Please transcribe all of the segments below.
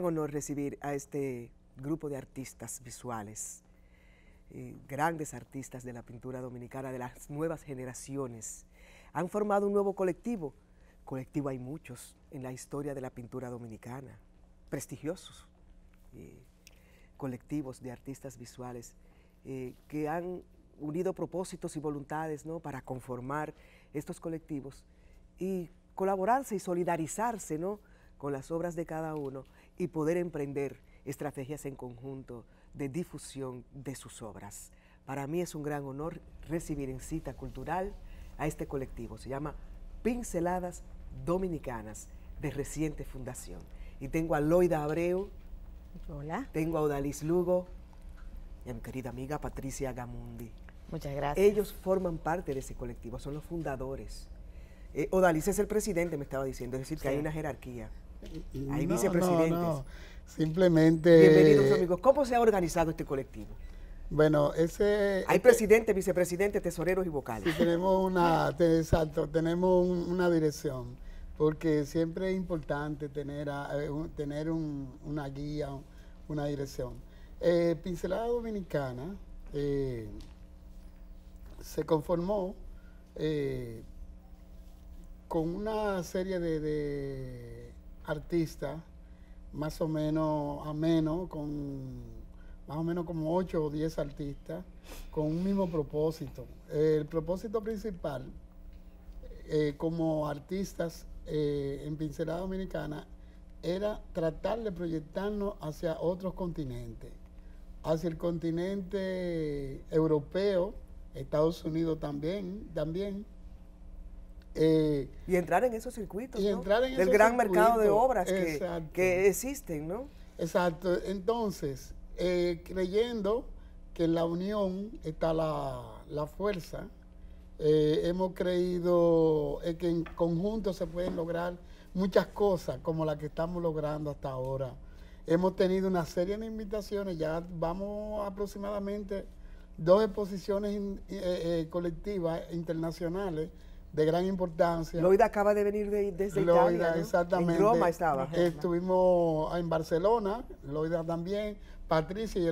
gran honor recibir a este grupo de artistas visuales, eh, grandes artistas de la pintura dominicana, de las nuevas generaciones. Han formado un nuevo colectivo. Colectivo hay muchos en la historia de la pintura dominicana, prestigiosos eh, colectivos de artistas visuales eh, que han unido propósitos y voluntades para conformar estos colectivos y colaborarse y solidarizarse ¿no? con las obras de cada uno y poder emprender estrategias en conjunto de difusión de sus obras. Para mí es un gran honor recibir en cita cultural a este colectivo. Se llama Pinceladas Dominicanas de reciente fundación. Y tengo a Loida Abreu. Hola. Tengo a Odalis Lugo y a mi querida amiga Patricia Gamundi. Muchas gracias. Ellos forman parte de ese colectivo, son los fundadores. Eh, Odalis es el presidente, me estaba diciendo, es decir, que hay una jerarquía. Hay vicepresidentes. Simplemente. Bienvenidos, amigos. ¿Cómo se ha organizado este colectivo? Bueno, ese... Hay este- presidentes, vicepresidentes, tesoreros y vocales. tenemos una, exacto, tenemos una dirección, porque siempre es importante tener, eh, tener una guía, una dirección. Eh, Pincelada Dominicana eh, se conformó con una serie de artistas, más o menos ameno, con más o menos como 8 o 10 artistas, con un mismo propósito. el propósito principal, eh, como artistas eh, en Pincelada Dominicana, era tratar de proyectarnos hacia otros continentes, hacia el continente europeo, Estados Unidos también, también eh, y entrar en esos circuitos del gran mercado de obras que, existen, ¿no? Exacto. Entonces, eh, creyendo que en la unión está la, fuerza, eh, hemos creído que en conjunto se pueden lograr muchas cosas como las que estamos logrando hasta ahora. Hemos tenido una serie de invitaciones, ya vamos aproximadamente dos exposiciones colectivas internacionales de gran importancia. Loida acaba de venir de, desde Italia, En Roma estaba. Estuvimos en Barcelona, Loida también, Patricia y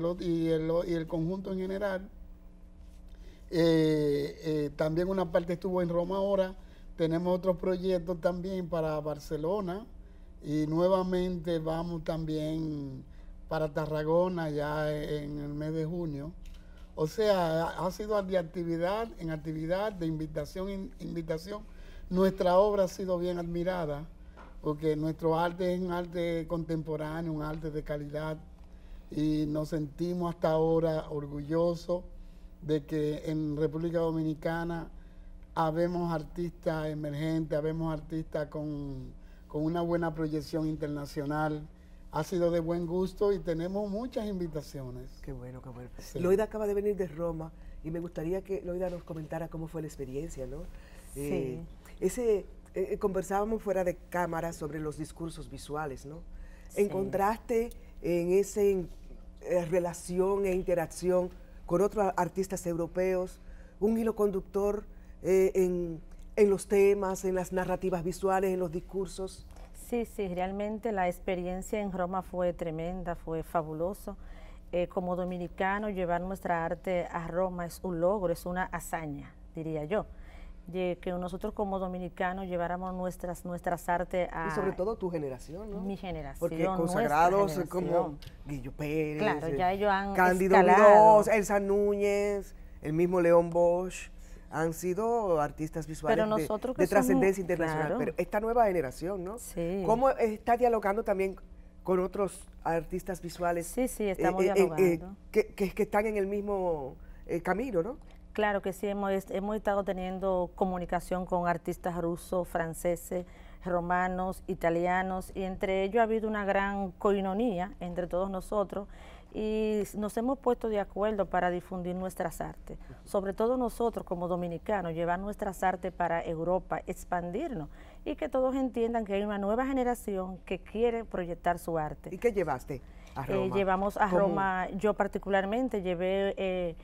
el, y el, conjunto en general. Eh, eh, también una parte estuvo en Roma ahora. Tenemos otros proyectos también para Barcelona y nuevamente vamos también para Tarragona ya en el mes de junio. O sea, ha sido de actividad en actividad, de invitación en invitación. Nuestra obra ha sido bien admirada, porque nuestro arte es un arte contemporáneo, un arte de calidad, y nos sentimos hasta ahora orgullosos de que en República Dominicana habemos artistas emergentes, habemos artistas con, con una buena proyección internacional ha sido de buen gusto y tenemos muchas invitaciones. Qué bueno, qué bueno. Loida acaba de venir de Roma y me gustaría que Loida nos comentara cómo fue la experiencia, ¿no? Sí. Eh, ese, eh, eh, conversábamos fuera de cámara sobre los discursos visuales, ¿no? ¿Encontraste en esa relación e interacción con otros artistas europeos un hilo conductor en, en los temas, en las narrativas visuales, en los discursos? Sí, sí, realmente la experiencia en Roma fue tremenda, fue fabuloso. Eh, como dominicano, llevar nuestra arte a Roma es un logro, es una hazaña, diría yo. que nosotros como dominicanos lleváramos nuestras, nuestras artes a... Y sobre todo tu generación, ¿no? Mi generación, Porque consagrados eh, como Guillo Pérez, eh, Cándido Muñoz, Elsa Núñez, el mismo León Bosch han sido artistas visuales de, trascendencia internacional, pero esta nueva generación, ¿no? Sí. ¿Cómo está dialogando también con otros artistas visuales? Sí, sí, eh, estamos eh, eh, dialogando. que, que, están en el mismo camino, ¿no? Claro que sí, hemos, hemos estado teniendo comunicación con artistas rusos, franceses, romanos, italianos, y entre ellos ha habido una gran coinonía entre todos nosotros, y nos hemos puesto de acuerdo para difundir nuestras artes, sobre todo nosotros como dominicanos, llevar nuestras artes para Europa, expandirnos y que todos entiendan que hay una nueva generación que quiere proyectar su arte. ¿Y qué llevaste a eh, Roma? llevamos a Roma, yo particularmente llevé eh,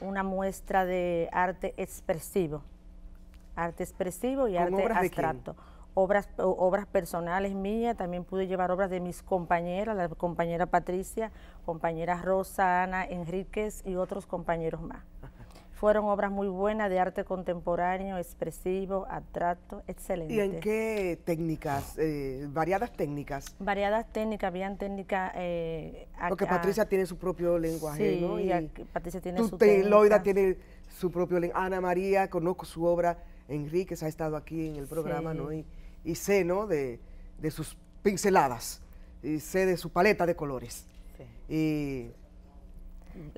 una muestra de arte expresivo, arte expresivo y arte abstracto obras, obras personales mías, también pude llevar obras de mis compañeras, la compañera Patricia, compañera Rosa, Ana Enríquez y otros compañeros más. Fueron obras muy buenas de arte contemporáneo, expresivo, atracto, excelente. ¿Y en qué técnicas? Eh, ¿Variadas técnicas? Variadas técnicas, habían técnicas... Eh, Porque Patricia ah, tiene su propio lenguaje, ¿no? Y Patricia tiene su te, técnica. Loida tiene su propio lenguaje. Ana María, conozco su obra. Enríquez ha estado aquí en el programa, ¿no? y sé, ¿no? De, sus pinceladas, y sé de su paleta de colores. Y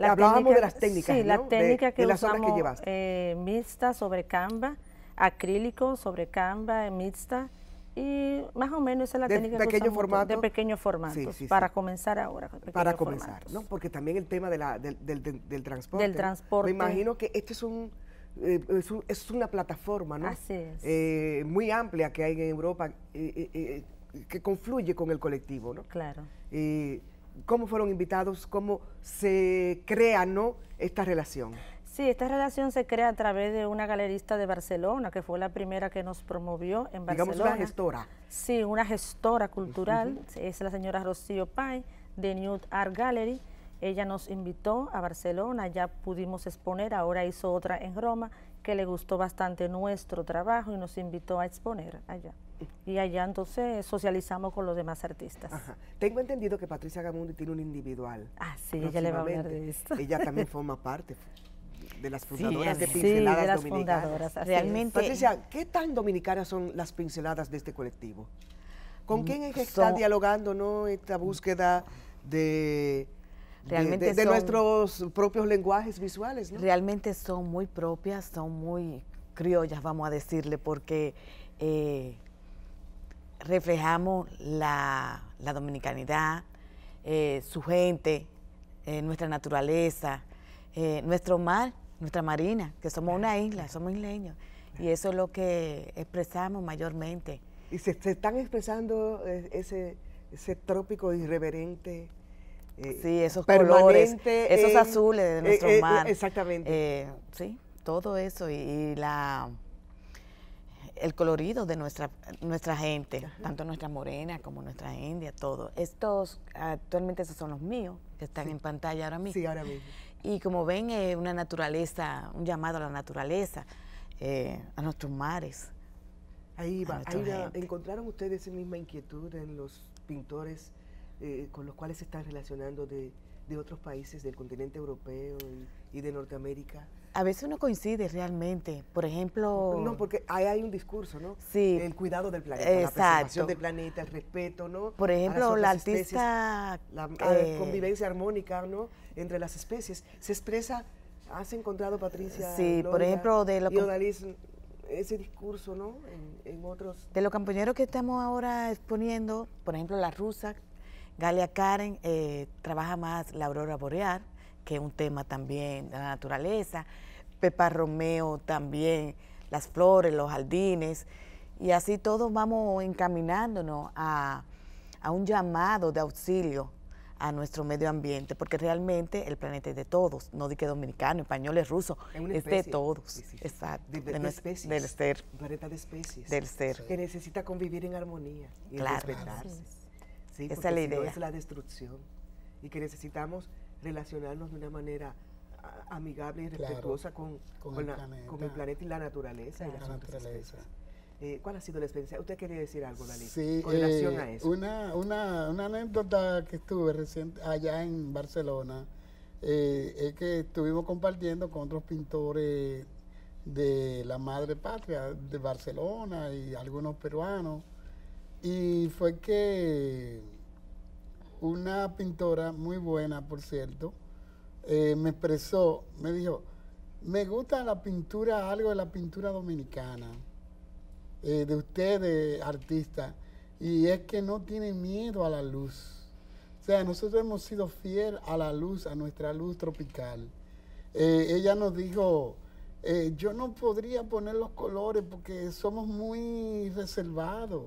hablábamos de las técnicas. Sí, la técnica que las usamos, que eh, mixta sobre Canva, acrílico sobre Canva, eh, mixta. Y más o menos esa es la técnica pequeño que formato, de pequeño formatos, para comenzar ahora. Para comenzar, ¿no? porque también el tema del, del, transporte. Del transporte. Me imagino que este es un, eh, es, una plataforma ¿no? Eh, muy amplia que hay en Europa eh, que confluye con el colectivo. ¿no? Claro. ¿Cómo fueron invitados? ¿Cómo se crea esta relación? Sí, esta relación se crea a través de una galerista de Barcelona, que fue la primera que nos promovió en Barcelona. Digamos una gestora. Sí, una gestora cultural, es la señora Rocío Pay, de New Art Gallery ella nos invitó a Barcelona, ya pudimos exponer, ahora hizo otra en Roma, que le gustó bastante nuestro trabajo y nos invitó a exponer allá. Y allá entonces socializamos con los demás artistas. Tengo entendido que Patricia Gamundi tiene un individual. Ah, sí, ella le va a hablar de esto. Ella también forma parte de las fundadoras de pinceladas dominicanas. Realmente. Patricia, ¿qué tan dominicanas son las pinceladas de este colectivo? ¿Con mm, quién es que está dialogando ¿no? esta búsqueda de de, nuestros propios lenguajes visuales. ¿no? Realmente son muy propias, son muy criollas, vamos a decirle, porque eh, reflejamos la, dominicanidad, eh, su gente, eh, nuestra naturaleza, nuestro mar, nuestra marina, que somos una isla, somos isleños. Y eso es lo que expresamos mayormente. ¿Y se, están expresando ese, ese trópico irreverente? Eh, sí, esos colores, esos azules de eh, nuestro eh, mar. Exactamente. Eh, sí, todo eso y, la el colorido de nuestra nuestra gente, tanto nuestra morena como nuestra india, todo. Estos actualmente esos son los míos que están en pantalla ahora mismo. Sí, ahora mismo. Y como ven, es una naturaleza, un llamado a la naturaleza, a nuestros mares. Ahí ahí va. ¿Encontraron ustedes esa misma inquietud en los pintores eh, con los cuales se están relacionando de, de otros países del continente europeo y, de Norteamérica? A veces uno coincide realmente. Por ejemplo. No, porque ahí hay un discurso, ¿no? Sí. El cuidado del planeta, la preservación del planeta, el respeto, ¿no? Por ejemplo, la artista. la eh, convivencia armónica, ¿no? Entre las especies. Se expresa. ¿Has encontrado, Patricia? Sí, por ejemplo, de lo que ese discurso, ¿no? En, en, otros. De los compañeros que estamos ahora exponiendo, por ejemplo, la rusa, Galia Karen eh, trabaja más la aurora boreal, que es un tema también de la naturaleza. Pepa Romeo también, las flores, los jardines. Y así todos vamos encaminándonos a, un llamado de auxilio a nuestro medio ambiente, porque realmente el planeta es de todos, no de que dominicano, español, es ruso, es, de todos. Exacto. De, de, Del ser. de especies. Del ser. Que necesita convivir en armonía y respetarse. Esa es la Es la destrucción y que necesitamos relacionarnos de una manera amigable y respetuosa con, con, el planeta y la naturaleza. Eh, ¿Cuál ha sido la experiencia? ¿Usted quería decir algo, Dalí, Sí, con relación eh, a eso. Una, una, una, anécdota que estuve reciente allá en Barcelona eh, es que estuvimos compartiendo con otros pintores de la madre patria de Barcelona y algunos peruanos. Y fue que una pintora muy buena, por cierto, eh, me expresó, me dijo, me gusta la pintura, algo de la pintura dominicana, eh, de ustedes, artistas, y es que no tienen miedo a la luz. O sea, nosotros hemos sido fieles a la luz, a nuestra luz tropical. Eh, ella nos dijo, yo no podría poner los colores porque somos muy reservados.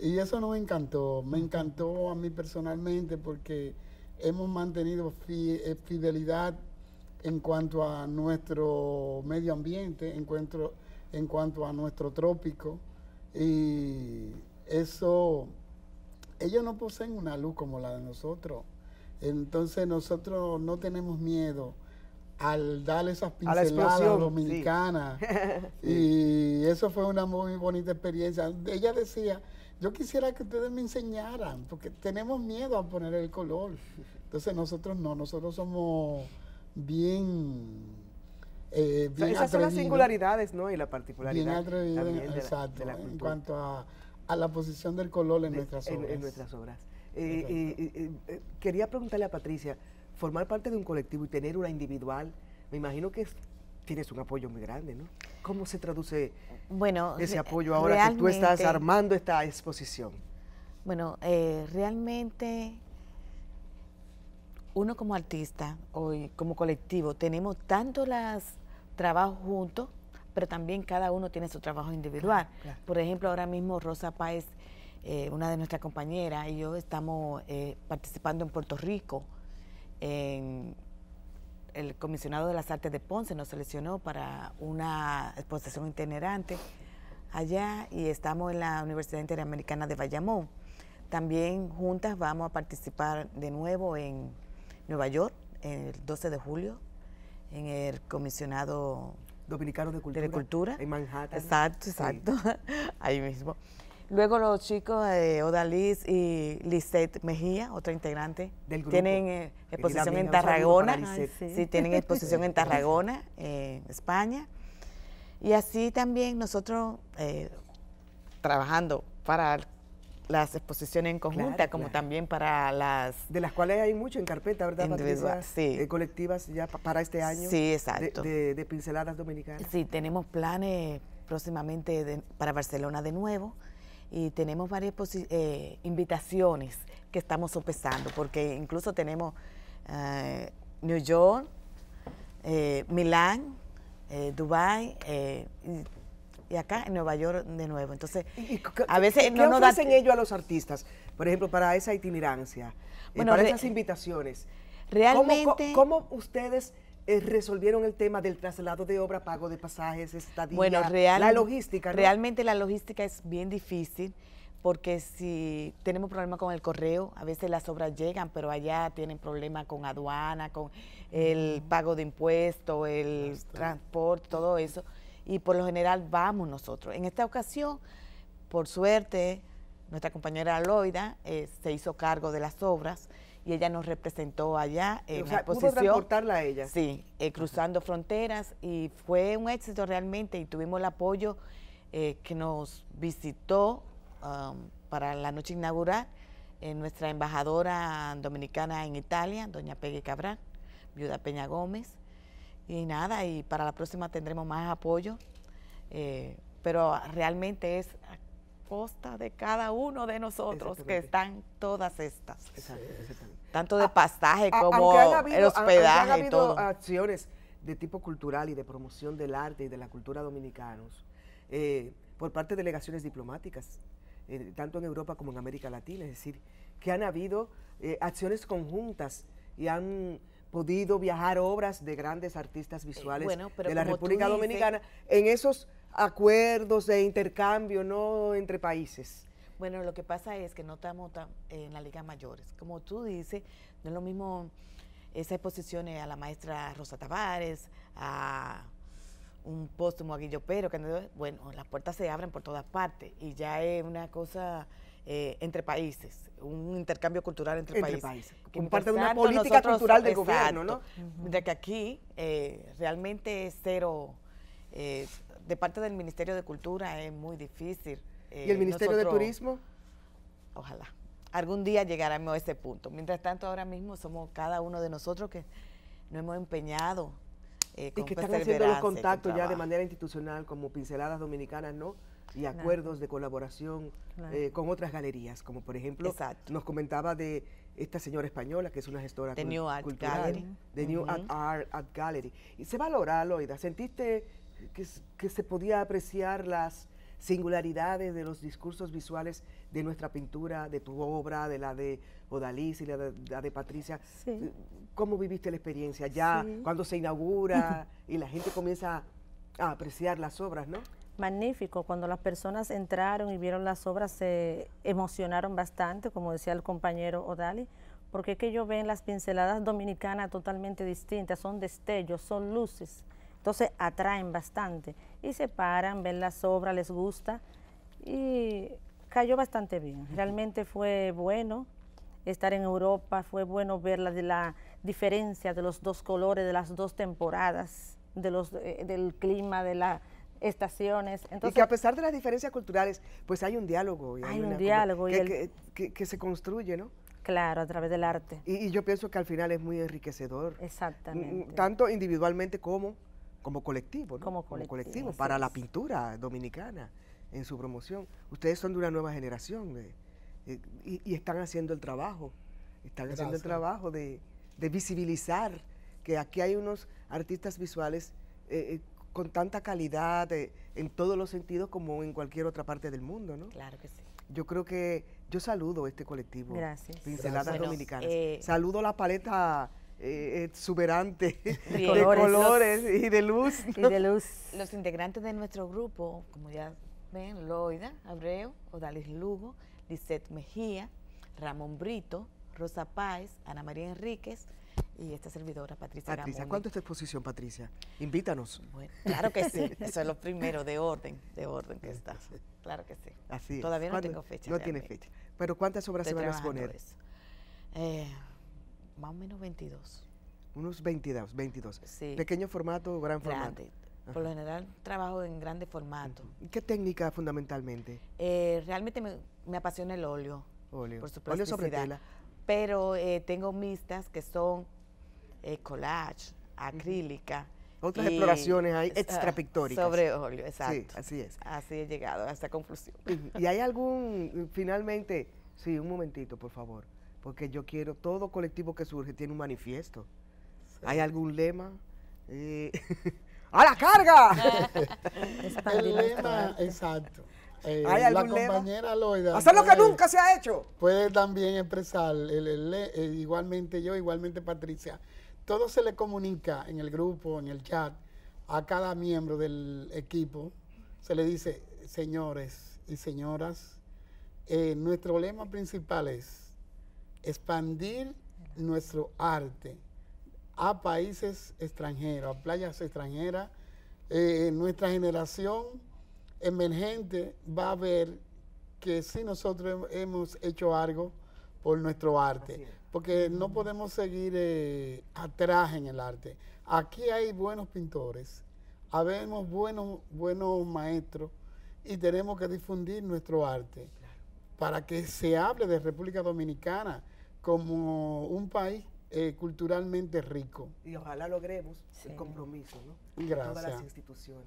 Y eso nos encantó, me encantó a mí personalmente porque hemos mantenido eh, fidelidad en cuanto a nuestro medio ambiente, en cuanto, en cuanto a nuestro trópico. Y eso, ellos no poseen una luz como la de nosotros. Entonces nosotros no tenemos miedo al darle esas pinceladas a dominicanas. y eso fue una muy bonita experiencia. Ella decía yo quisiera que ustedes me enseñaran, porque tenemos miedo a poner el color. Entonces nosotros no, nosotros somos bien... Eh, bien esas son las singularidades, ¿no? Y la particularidad. en, de en cuanto a, la posición del color en nuestras obras. En, nuestras obras. quería preguntarle a Patricia, formar parte de un colectivo y tener una individual, me imagino que tienes un apoyo muy grande, ¿no? ¿Cómo se traduce bueno, ese apoyo ahora que tú estás armando esta exposición? Bueno, eh, realmente uno como artista, hoy eh, como colectivo, tenemos tanto los trabajos juntos, pero también cada uno tiene su trabajo individual. Por ejemplo, ahora mismo Rosa Páez, eh, una de nuestras compañeras, y yo estamos participando en Puerto Rico en el comisionado de las artes de Ponce nos seleccionó para una exposición itinerante allá y estamos en la Universidad Interamericana de Bayamón. También juntas vamos a participar de nuevo en Nueva York el 12 de julio en el comisionado dominicano de cultura, en Manhattan. Exacto, exacto, ahí mismo. Luego los chicos eh, Odaliz y Lisette Mejía, otra integrante, Del grupo. tienen eh, exposición en Tarragona. sí. tienen exposición en Tarragona, España. Y así también nosotros eh, trabajando para las exposiciones en conjunta, como también para las... De las cuales hay mucho en carpeta, ¿verdad, Individuales, Sí. Eh, colectivas ya para este año. Sí, exacto. De, pinceladas dominicanas. Sí, tenemos planes próximamente para Barcelona de nuevo y tenemos varias eh, invitaciones que estamos sopesando, porque incluso tenemos eh, New York, eh, Milán, Dubái y, acá en Nueva York de nuevo. Entonces, a veces no nos ofrecen ellos a los artistas? Por ejemplo, para esa itinerancia, bueno, para esas invitaciones. Realmente... cómo ustedes eh, resolvieron el tema del traslado de obra, pago de pasajes, estadía, bueno, la logística. Realmente la logística es bien difícil porque si tenemos problemas con el correo, a veces las obras llegan, pero allá tienen problemas con aduana, con el pago de impuestos, el transporte, todo eso, y por lo general vamos nosotros. En esta ocasión, por suerte, nuestra compañera Loida eh, se hizo cargo de las obras y ella nos representó allá en la exposición. a ella. Sí, eh, cruzando fronteras y fue un éxito realmente y tuvimos el apoyo eh, que nos visitó um, para la noche inaugural en eh, nuestra embajadora dominicana en Italia, doña Peggy Cabral, viuda Peña Gómez. Y nada, y para la próxima tendremos más apoyo pero realmente es costa de cada uno de nosotros que están todas estas. Tanto de ah, pastaje como hospedaje. y todo. acciones de tipo cultural y de promoción del arte y de la cultura dominicanos eh, por parte de delegaciones diplomáticas, eh, tanto en Europa como en América Latina. Es decir, que han habido eh, acciones conjuntas y han podido viajar obras de grandes artistas visuales de la República Dominicana en esos acuerdos de intercambio, ¿no? Entre países. Bueno, lo que pasa es que no estamos en la Liga Mayores. Como tú dices, no es lo mismo esa exposición eh, a la maestra Rosa Tavares, a un póstumo a Guillo Pero, que bueno, las puertas se abren por todas partes y ya es una cosa eh, entre países, un intercambio cultural entre, países. parte de una política cultural del gobierno, ¿no? De que aquí eh, realmente es cero eh, de parte del Ministerio de Cultura es muy difícil. ¿Y eh, el Ministerio de Turismo? Ojalá. Algún día llegaremos a ese punto. Mientras tanto, ahora mismo somos cada uno de nosotros que nos hemos empeñado. Eh, con y que están haciendo los contactos ya de manera institucional, como pinceladas dominicanas, ¿no? y acuerdos de colaboración eh, con otras galerías, como por ejemplo nos comentaba de esta señora española que es una gestora de New Art Gallery. The New Art, Art, Gallery. Y se valora, Loida, ¿sentiste que, se podía apreciar las singularidades de los discursos visuales de nuestra pintura, de tu obra, de la de Odalys y la de, Patricia. Eh, ¿Cómo viviste la experiencia ya cuando se inaugura y la gente comienza a apreciar las obras, no? Magnífico, cuando las personas entraron y vieron las obras se emocionaron bastante, como decía el compañero Odali, porque es que ellos ven las pinceladas dominicanas totalmente distintas, son destellos, son luces. Entonces atraen bastante y se paran, ven las obras, les gusta y cayó bastante bien. Realmente fue bueno estar en Europa, fue bueno ver la, de la diferencia de los dos colores, de las dos temporadas, de los, eh, del clima, de las estaciones. Entonces, y que a pesar de las diferencias culturales, pues hay un diálogo. Y hay, un diálogo. Que, que, se construye, ¿no? Claro, a través del arte. Y, y, yo pienso que al final es muy enriquecedor. Exactamente. Mm, mm, tanto individualmente como como colectivo, ¿no? Como colectivo, para la pintura dominicana en su promoción. Ustedes son de una nueva generación eh, eh, y, están haciendo el trabajo, están haciendo el trabajo de, visibilizar que aquí hay unos artistas visuales eh, con tanta calidad en todos los sentidos como en cualquier otra parte del mundo, ¿no? Claro que sí. Yo creo que yo saludo este colectivo. Gracias. Pinceladas Dominicanas. saludo la paleta eh, exuberante de colores, y de luz. de luz. Los integrantes de nuestro grupo, como ya ven, Loida Abreu, Odalis Lugo, Lisette Mejía, Ramón Brito, Rosa Páez, Ana María Enríquez, y esta servidora Patricia Patricia, ¿cuánto es tu exposición, Patricia? Invítanos. claro que sí, eso es lo primero, de orden, de orden que está. Claro que sí. Todavía no tengo fecha. No tiene fecha. Pero ¿cuántas obras se van a exponer? Más o menos 22. Unos 22, 22. Pequeño formato, gran formato. Por lo general trabajo en grande formato. ¿Y ¿Qué técnica fundamentalmente? Eh, realmente me, apasiona el óleo. Óleo. Por supuesto óleo sobre tela. Pero eh, tengo mixtas que son eh, collage, acrílica. Otras exploraciones hay ah, pictóricas. Sobre óleo, exacto. así es. Así he llegado a esta conclusión. ¿Y hay algún, finalmente, sí, un momentito, por favor porque yo quiero, todo colectivo que surge tiene un manifiesto. ¿Hay algún lema? Eh, ¡A la carga! el lema, exacto. ¿Hay eh, la compañera Hacer lo que nunca se ha hecho. Puede también expresar, eh, igualmente yo, igualmente Patricia. Todo se le comunica en el grupo, en el chat, a cada miembro del equipo. Se le dice, señores y señoras, eh, nuestro lema principal es expandir nuestro arte a países extranjeros, a playas extranjeras. Eh, nuestra generación emergente va a ver que sí nosotros hemos hecho algo por nuestro arte, porque no podemos seguir eh, atrás en el arte. Aquí hay buenos pintores, habemos buenos, buenos maestros y tenemos que difundir nuestro arte para que se hable de República Dominicana, como un país eh, culturalmente rico. Y ojalá logremos el compromiso ¿no? de todas las instituciones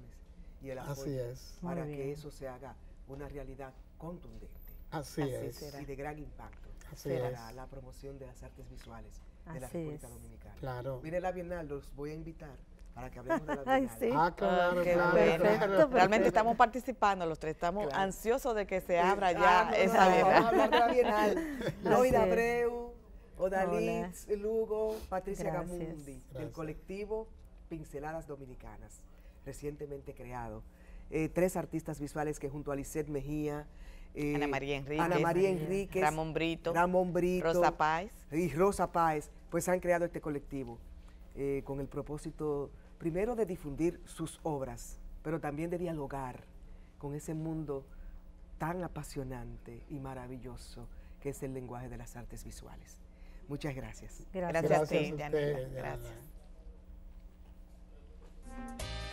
y el apoyo Así es. para que eso se haga una realidad contundente. Así, es. Y de gran impacto será para la promoción de las artes visuales de la República Dominicana. Claro. Mire la Bienal, los voy a invitar para que hablemos de la Ay, sí. Ah, Realmente estamos participando los tres, estamos ansiosos de que se abra ah, ya esa Vamos a hablar Bienal. Loida Abreu, Odalitz Lugo, Patricia Gamundi, del colectivo Pinceladas Dominicanas, recientemente creado. Eh, tres artistas visuales que junto a Lisette Mejía, eh, Ana María Enríquez, Ramón, Brito, Rosa Páez. Y Rosa pues han creado este colectivo eh, con el propósito primero de difundir sus obras, pero también de dialogar con ese mundo tan apasionante y maravilloso que es el lenguaje de las artes visuales. Muchas gracias. Gracias, a ti, Daniela. Gracias.